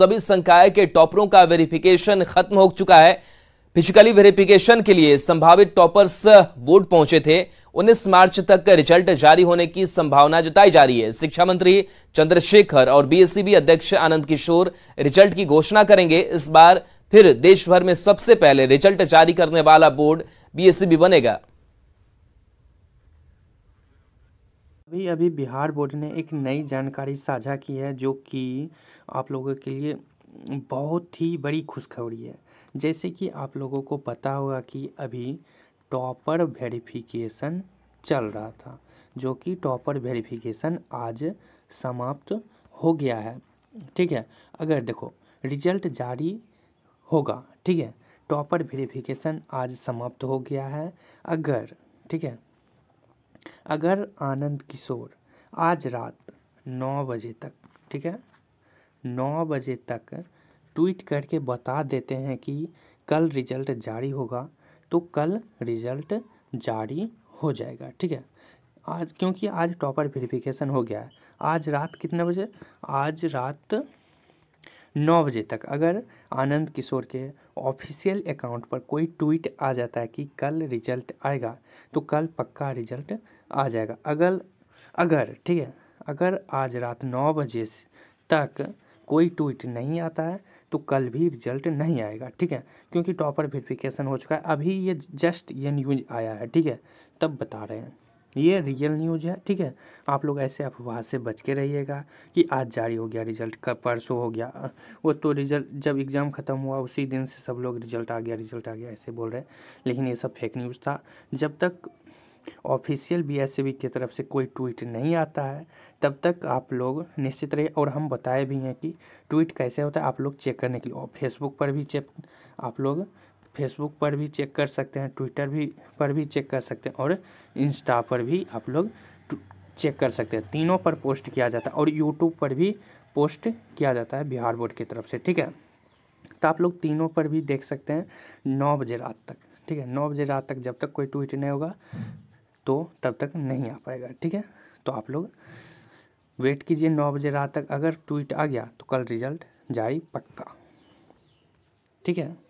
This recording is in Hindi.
सभी संकाय के टॉपरों का वेरिफिकेशन खत्म हो चुका है फिजिकली वेरिफिकेशन के लिए संभावित टॉपर्स बोर्ड पहुंचे थे 19 मार्च तक रिजल्ट जारी होने की संभावना जताई जा रही है शिक्षा मंत्री चंद्रशेखर और बीएससीबी e अध्यक्ष आनंद किशोर रिजल्ट की घोषणा करेंगे इस बार फिर देश भर में सबसे पहले रिजल्ट जारी करने वाला बोर्ड बीएससीबी e बनेगा अभी अभी बिहार बोर्ड ने एक नई जानकारी साझा की है जो कि आप लोगों के लिए बहुत ही बड़ी खुशखबरी है जैसे कि आप लोगों को पता होगा कि अभी टॉपर वेरिफिकेशन चल रहा था जो कि टॉपर वेरिफिकेशन आज समाप्त हो गया है ठीक है अगर देखो रिजल्ट जारी होगा ठीक है टॉपर वेरिफिकेशन आज समाप्त हो गया है अगर ठीक है अगर आनंद किशोर आज रात नौ बजे तक ठीक है नौ बजे तक ट्वीट करके बता देते हैं कि कल रिजल्ट जारी होगा तो कल रिजल्ट जारी हो जाएगा ठीक है आज क्योंकि आज टॉपर वेरिफिकेशन हो गया है आज रात कितने बजे आज रात नौ बजे तक अगर आनंद किशोर के ऑफिशियल अकाउंट पर कोई ट्वीट आ जाता है कि कल रिजल्ट आएगा तो कल पक्का रिजल्ट आ जाएगा अगर अगर ठीक है अगर आज रात नौ बजे तक कोई ट्वीट नहीं आता है तो कल भी रिजल्ट नहीं आएगा ठीक है क्योंकि टॉपर वेरिफिकेशन हो चुका है अभी ये जस्ट ये न्यूज आया है ठीक है तब बता रहे हैं ये रियल न्यूज है ठीक है आप लोग ऐसे अफवाह से बच के रहिएगा कि आज जारी हो गया रिजल्ट कब परसों हो गया वो तो रिजल्ट जब एग्ज़ाम ख़त्म हुआ उसी दिन से सब लोग रिजल्ट आ गया रिजल्ट आ गया ऐसे बोल रहे हैं लेकिन ये सब फेक न्यूज़ था जब तक ऑफिशियल बी एस की तरफ से कोई ट्वीट नहीं आता है तब तक आप लोग निश्चित रहिए और हम बताए भी हैं कि ट्वीट कैसे होता है आप लोग चेक करने के लिए और फेसबुक पर भी चेक आप लोग फेसबुक पर भी चेक कर सकते हैं ट्विटर भी पर भी चेक कर सकते हैं और इंस्टा पर भी आप लोग चेक कर सकते हैं तीनों पर पोस्ट किया जाता है और यूट्यूब पर भी पोस्ट किया जाता है बिहार बोर्ड की तरफ से ठीक है तो आप लोग तीनों पर भी देख सकते हैं नौ बजे रात तक ठीक है नौ बजे रात तक जब तक कोई ट्वीट नहीं होगा तो तब तक नहीं आ पाएगा ठीक है तो आप लोग वेट कीजिए नौ बजे रात तक अगर ट्वीट आ गया तो कल रिजल्ट जारी पक्का ठीक है